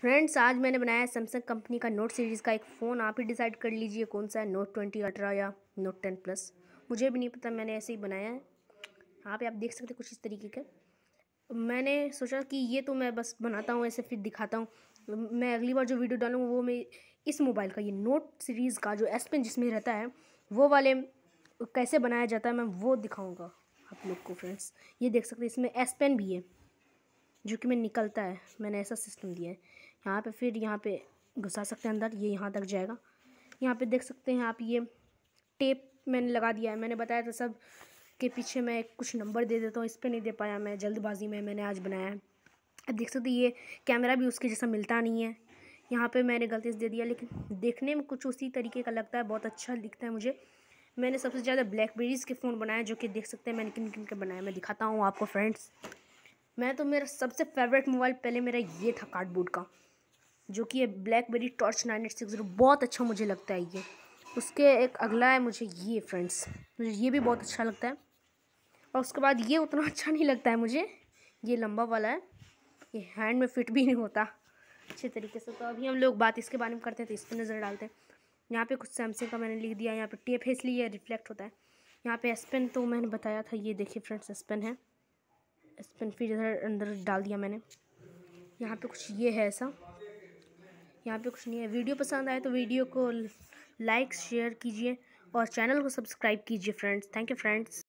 friends आज मैंने बनाया है सैमसंग कंपनी का नोट सीरीज़ का एक फ़ोन आप ही डिसाइड कर लीजिए कौन सा है नोट ट्वेंटी अल्ट्रा या नोट टेन प्लस मुझे भी नहीं पता मैंने ऐसे ही बनाया है आप आप देख सकते कुछ इस तरीके का मैंने सोचा कि ये तो मैं बस बनाता हूँ ऐसे फिर दिखाता हूँ मैं अगली बार जो वीडियो डालूँ वो मैं इस मोबाइल का ये नोट सीरीज़ का जो एस पेन जिसमें रहता है वो वाले कैसे बनाया जाता है मैं वो दिखाऊँगा आप लोग को फ्रेंड्स ये देख सकते इसमें एस पेन भी है जो कि मैं निकलता है मैंने ऐसा सिस्टम दिया है यहाँ पे फिर यहाँ पे घुसा सकते हैं अंदर ये यहाँ तक जाएगा यहाँ पे देख सकते हैं आप ये टेप मैंने लगा दिया है मैंने बताया था सब के पीछे मैं कुछ नंबर दे देता हूँ इस पर नहीं दे पाया मैं जल्दबाजी में मैंने आज बनाया है देख सकते ये कैमरा भी उसके जैसा मिलता नहीं है यहाँ पर मैंने गलती से दे दिया लेकिन देखने में कुछ उसी तरीके का लगता है बहुत अच्छा दिखता है मुझे मैंने सबसे ज़्यादा ब्लैकबेरीज़ के फ़ोन बनाए जो कि देख सकते हैं मैंने किन किन के बनाए मैं दिखाता हूँ आपको फ्रेंड्स मैं तो मेरा सबसे फेवरेट मोबाइल पहले मेरा ये था कार्डबोर्ड का जो कि black BlackBerry torch nine eight six zero बहुत अच्छा मुझे लगता है ये उसके एक अगला है मुझे ये फ्रेंड्स मुझे ये भी बहुत अच्छा लगता है और उसके बाद ये उतना अच्छा नहीं लगता है मुझे ये लंबा वाला है ये हैंड में फिट भी नहीं होता अच्छे तरीके से तो अभी हम लोग बात इसके बारे में करते हैं तो इस पर नज़र डालते हैं यहाँ पे कुछ सैमसंग का मैंने लिख दिया यहाँ पे टेप है इसलिए रिफ्लेक्ट होता है यहाँ पे एसपेन तो मैंने बताया था ये देखिए फ्रेंड्स एसपेन है एसपेन फिर इधर अंदर डाल दिया मैंने यहाँ पे कुछ ये है ऐसा यहाँ पे कुछ नहीं है वीडियो पसंद आए तो वीडियो को लाइक शेयर कीजिए और चैनल को सब्सक्राइब कीजिए फ्रेंड्स थैंक यू फ्रेंड्स